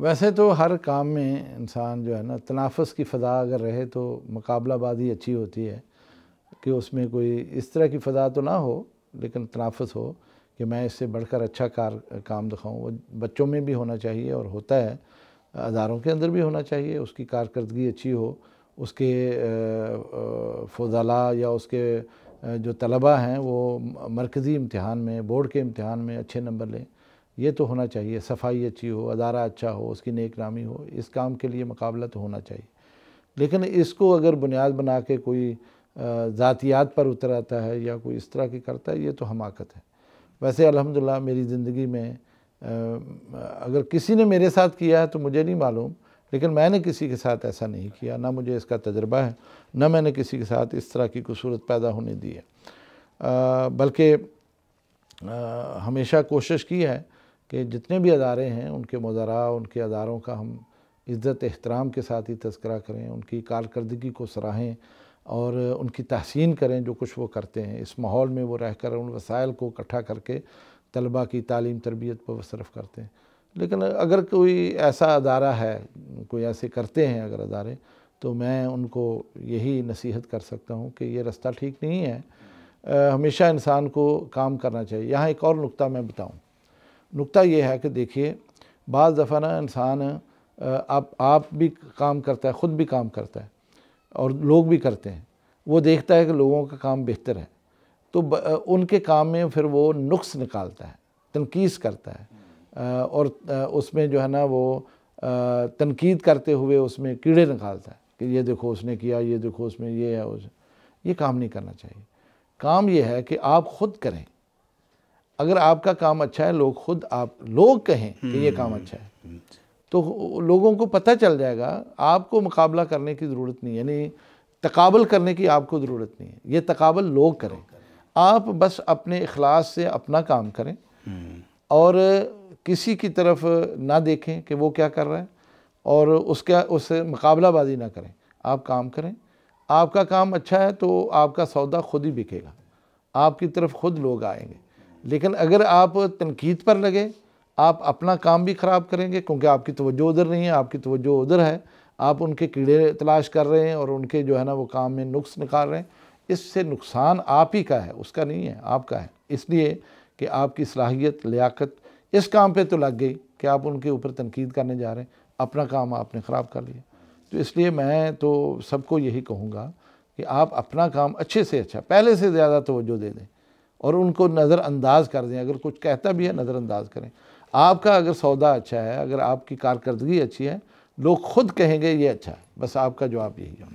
वैसे तो हर काम में इंसान जो है ना तनाफ़स की फ़ा अगर रहे तो मुकाबलाबाजी अच्छी होती है कि उसमें कोई इस तरह की फ़ा तो ना हो लेकिन तनाफ़स हो कि मैं इससे बढ़कर अच्छा कार काम दिखाऊँ वो बच्चों में भी होना चाहिए और होता है अदारों के अंदर भी होना चाहिए उसकी कारकर्दगी अच्छी हो उसके फजला या उसके जो तलबा हैं वो मरकज़ी इम्तहान में बोर्ड के इम्तहान में अच्छे नंबर लें ये तो होना चाहिए सफाई अच्छी हो अदारा अच्छा हो उसकी नेक नामी हो इस काम के लिए मुकाबला तो होना चाहिए लेकिन इसको अगर बुनियाद बना के कोई ज़ातियात पर उतर आता है या कोई इस तरह की करता है ये तो हमाकत है वैसे अलहमदिल्ला मेरी ज़िंदगी में अगर किसी ने मेरे साथ किया है तो मुझे नहीं मालूम लेकिन मैंने किसी के साथ ऐसा नहीं किया ना मुझे इसका तजर्बा है ना मैंने किसी के साथ इस तरह की कोई पैदा होने दी है बल्कि हमेशा कोशिश की है कि जितने भी अदारे हैं उनके मज़रा उनके अदारों का हम इज़्ज़त एहतराम के साथ ही तस्करा करें उनकी कारकर्दगी को सराहें और उनकी तहसीन करें जो कुछ वो करते हैं इस माहौल में वो रह कर उन वसाइल को इकट्ठा करके तलबा की तालीम तरबियत पर वसरफ़ करते हैं लेकिन अगर कोई ऐसा अदारा है कोई ऐसे करते हैं अगर अदारे तो मैं उनको यही नसीहत कर सकता हूँ कि ये रास्ता ठीक नहीं है आ, हमेशा इंसान को काम करना चाहिए यहाँ एक और नुकता मैं बताऊँ नुकता ये है कि देखिए बज़ दफ़ा ना इंसान आप आप भी काम करता है ख़ुद भी काम करता है और लोग भी करते हैं वो देखता है कि लोगों का काम बेहतर है तो ब, उनके काम में फिर वो नुस्ख़ निकालता है तनकीस करता है और उसमें जो है ना वो तनकीद करते हुए उसमें कीड़े निकालता है कि ये देखो उसने किया ये देखो उसमें ये है उस ये काम नहीं करना चाहिए काम ये है कि आप ख़ुद करें अगर आपका काम अच्छा है लोग खुद आप लोग कहें कि ये काम अच्छा है हम्म, हम्म। तो लोगों को पता चल जाएगा आपको मुकाबला करने की ज़रूरत नहीं यानी तकाबल करने की आपको ज़रूरत नहीं है ये तकाबल लोग करें आप बस अपने अखलास से अपना काम करें हम्म। और किसी की तरफ ना देखें कि वो क्या कर रहा है और उसका उससे मुकाबलाबाजी ना करें आप काम करें आपका काम अच्छा है तो आपका सौदा खुद ही बिकेगा आपकी तरफ खुद लोग आएंगे लेकिन अगर आप तनकीद पर लगे आप अपना काम भी ख़राब करेंगे क्योंकि आपकी तवज्जो उधर नहीं है आपकी तवज्जो उधर है आप उनके कीड़े तलाश कर रहे हैं और उनके जो है ना वो काम में नुक्स निकाल रहे हैं इससे नुकसान आप ही का है उसका नहीं है आपका है इसलिए कि आपकी सलाहियत लियाकत इस काम पे तो लग गई कि आप उनके ऊपर तनकीद करने जा रहे हैं अपना काम आपने ख़राब कर लिया तो इसलिए मैं तो सबको यही कहूँगा कि आप अपना काम अच्छे से अच्छा पहले से ज़्यादा तोज्जो दे दें और उनको नज़रअंदाज कर दें अगर कुछ कहता भी है नज़रअंदाज करें आपका अगर सौदा अच्छा है अगर आपकी कारकर्दगी अच्छी है लोग खुद कहेंगे ये अच्छा है बस आपका जवाब यही होना